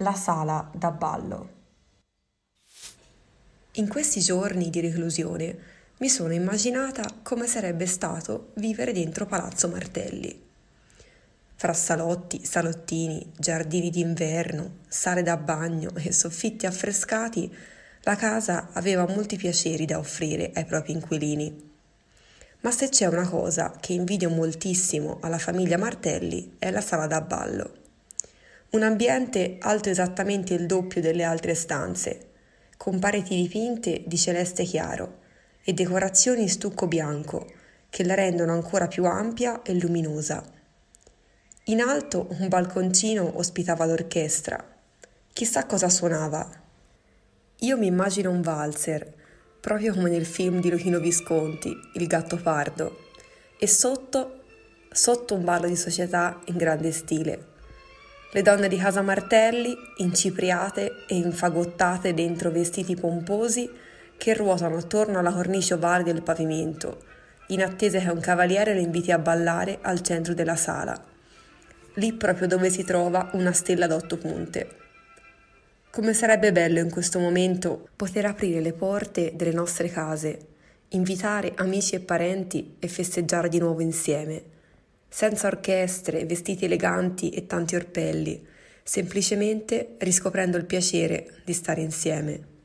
la sala da ballo. In questi giorni di reclusione mi sono immaginata come sarebbe stato vivere dentro Palazzo Martelli. Fra salotti, salottini, giardini d'inverno, sale da bagno e soffitti affrescati, la casa aveva molti piaceri da offrire ai propri inquilini. Ma se c'è una cosa che invidio moltissimo alla famiglia Martelli è la sala da ballo un ambiente alto esattamente il doppio delle altre stanze, con pareti dipinte di celeste chiaro e decorazioni in stucco bianco che la rendono ancora più ampia e luminosa. In alto un balconcino ospitava l'orchestra. Chissà cosa suonava. Io mi immagino un valzer, proprio come nel film di Luchino Visconti, Il gatto pardo, e sotto, sotto un ballo di società in grande stile le donne di casa martelli, incipriate e infagottate dentro vestiti pomposi che ruotano attorno alla cornice ovale del pavimento, in attesa che un cavaliere le inviti a ballare al centro della sala, lì proprio dove si trova una stella d'otto punte. Come sarebbe bello in questo momento poter aprire le porte delle nostre case, invitare amici e parenti e festeggiare di nuovo insieme senza orchestre, vestiti eleganti e tanti orpelli, semplicemente riscoprendo il piacere di stare insieme.